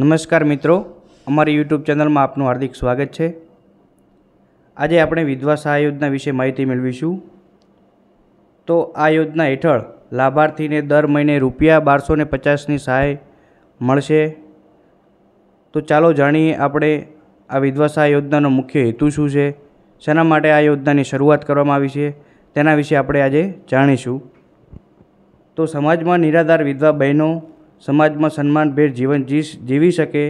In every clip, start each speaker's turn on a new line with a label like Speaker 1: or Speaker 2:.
Speaker 1: નમસ્કાર મિત્રો અમારી યુટ્યુબ ચેનલમાં આપનું હાર્દિક સ્વાગત છે આજે આપણે વિધવા સહાય યોજના વિશે માહિતી મેળવીશું તો આ યોજના હેઠળ લાભાર્થીને દર મહિને રૂપિયા બારસો ને પચાસની સહાય મળશે તો ચાલો જાણીએ આપણે આ વિધવા સહાય યોજનાનો મુખ્ય હેતુ શું છે શેના માટે આ યોજનાની શરૂઆત કરવામાં આવી છે તેના વિશે આપણે આજે જાણીશું તો સમાજમાં નિરાધાર વિધવા બહેનો સમાજમાં સન્માનભેર જીવન જીવી શકે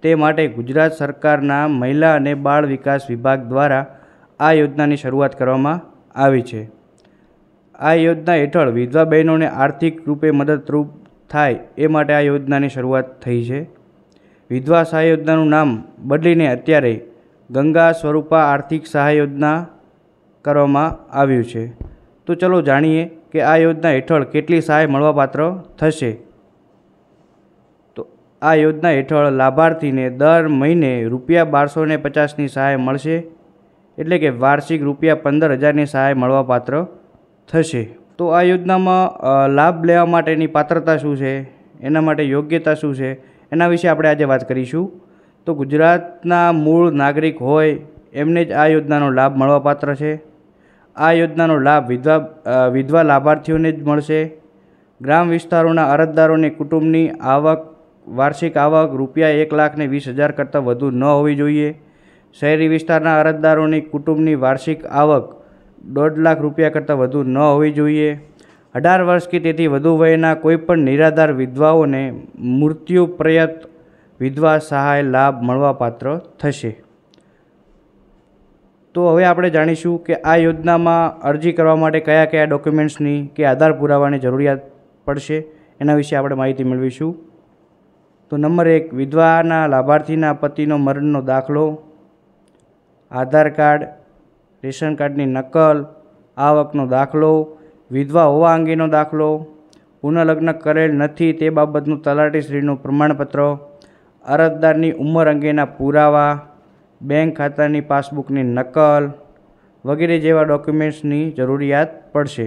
Speaker 1: તે માટે ગુજરાત સરકારના મહિલા અને બાળ વિકાસ વિભાગ દ્વારા આ યોજનાની શરૂઆત કરવામાં આવી છે આ યોજના હેઠળ વિધવા બહેનોને આર્થિક રૂપે મદદરૂપ થાય એ માટે આ યોજનાની શરૂઆત થઈ છે વિધવા સહાય યોજનાનું નામ બદલીને અત્યારે ગંગા સ્વરૂપા આર્થિક સહાય યોજના કરવામાં આવ્યું છે તો ચલો જાણીએ કે આ યોજના હેઠળ કેટલી સહાય મળવાપાત્ર થશે આ યોજના હેઠળ લાભાર્થીને દર મહિને રૂપિયા બારસો ને પચાસની સહાય મળશે એટલે કે વાર્ષિક રૂપિયા પંદર હજારની સહાય મળવાપાત્ર થશે તો આ યોજનામાં લાભ લેવા માટેની પાત્રતા શું છે એના માટે યોગ્યતા શું છે એના વિશે આપણે આજે વાત કરીશું તો ગુજરાતના મૂળ નાગરિક હોય એમને જ આ યોજનાનો લાભ મળવાપાત્ર છે આ યોજનાનો લાભ વિધવા વિધવા લાભાર્થીઓને જ મળશે ગ્રામ વિસ્તારોના અરજદારોને કુટુંબની આવક વાર્ષિક આવક રૂપિયા એક લાખને વીસ હજાર કરતાં વધુ ન હોવી જોઈએ શહેરી વિસ્તારના અરજદારોની કુટુંબની વાર્ષિક આવક દોઢ લાખ રૂપિયા કરતાં વધુ ન હોવી જોઈએ અઢાર વર્ષ કે તેથી વધુ વયના કોઈપણ નિરાધાર વિધવાઓને મૃત્યુ પ્રયત વિધવા સહાય લાભ મળવાપાત્ર થશે તો હવે આપણે જાણીશું કે આ યોજનામાં અરજી કરવા માટે કયા કયા ડોક્યુમેન્ટ્સની કે આધાર પુરાવાની જરૂરિયાત પડશે એના વિશે આપણે માહિતી મેળવીશું તો નંબર એક વિધવાના લાભાર્થીના પતિનો મરણનો દાખલો આધાર કાર્ડ રેશન કાર્ડની નકલ આવકનો દાખલો વિધવા હોવા અંગેનો દાખલો પુનઃલગ્ન કરેલ નથી તે બાબતનું તલાટીશ્રીનું પ્રમાણપત્ર અરજદારની ઉંમર અંગેના પુરાવા બેંક ખાતાની પાસબુકની નકલ વગેરે જેવા ડોક્યુમેન્ટ્સની જરૂરિયાત પડશે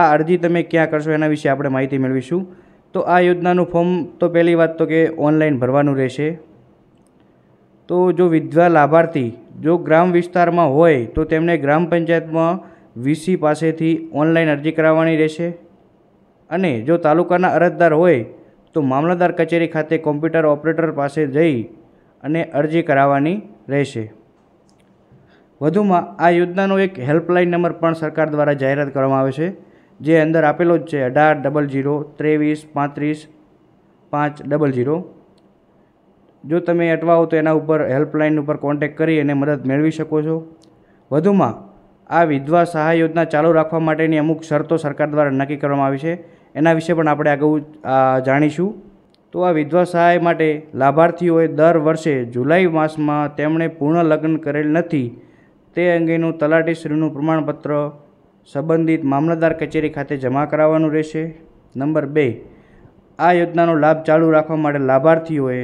Speaker 1: આ અરજી તમે ક્યાં કરશો એના વિશે આપણે માહિતી મેળવીશું તો આ યોજનાનું ફોર્મ તો પહેલી વાત તો કે ઓનલાઈન ભરવાનું રહેશે તો જો વિધવા લાભાર્થી જો ગ્રામ વિસ્તારમાં હોય તો તેમણે ગ્રામ પંચાયતમાં વીસી પાસેથી ઓનલાઈન અરજી કરાવવાની રહેશે અને જો તાલુકાના અરજદાર હોય તો મામલતદાર કચેરી ખાતે કોમ્પ્યુટર ઓપરેટર પાસે જઈ અને અરજી કરાવવાની રહેશે વધુમાં આ યોજનાનો એક હેલ્પલાઇન નંબર પણ સરકાર દ્વારા જાહેરાત કરવામાં આવે છે જે અંદર આપેલો જ છે અઢાર ડબલ જીરો ત્રેવીસ પાંત્રીસ પાંચ ડબલ ઝીરો જો તમે અટવાઓ તો એના ઉપર હેલ્પલાઇન ઉપર કોન્ટેક કરી અને મદદ મેળવી શકો છો વધુમાં આ વિધવા સહાય યોજના ચાલુ રાખવા માટેની અમુક શરતો સરકાર દ્વારા નક્કી કરવામાં આવી છે એના વિશે પણ આપણે આગળ જાણીશું તો આ વિધવા સહાય માટે લાભાર્થીઓએ દર વર્ષે જુલાઈ માસમાં તેમણે પૂર્ણ લગ્ન કરેલ નથી તે અંગેનું તલાટીશ્રીનું પ્રમાણપત્ર સંબંધિત મામલતદાર કચેરી ખાતે જમા કરાવવાનું રહેશે નંબર બે આ યોજનાનો લાભ ચાલુ રાખવા માટે લાભાર્થીઓએ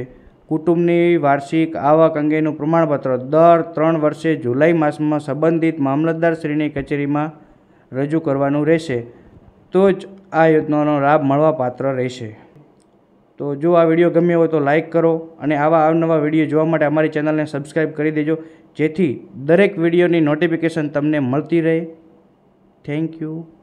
Speaker 1: કુટુંબની વાર્ષિક આવક અંગેનું પ્રમાણપત્ર દર ત્રણ વર્ષે જુલાઈ માસમાં સંબંધિત મામલતદારશ્રીની કચેરીમાં રજૂ કરવાનું રહેશે તો જ આ યોજનાનો લાભ મળવા પાત્ર રહેશે તો જો આ વિડીયો ગમ્યો હોય તો લાઇક કરો અને આવા અવનવા વિડીયો જોવા માટે અમારી ચેનલને સબસ્ક્રાઈબ કરી દેજો જેથી દરેક વિડીયોની નોટિફિકેશન તમને મળતી રહે Thank you.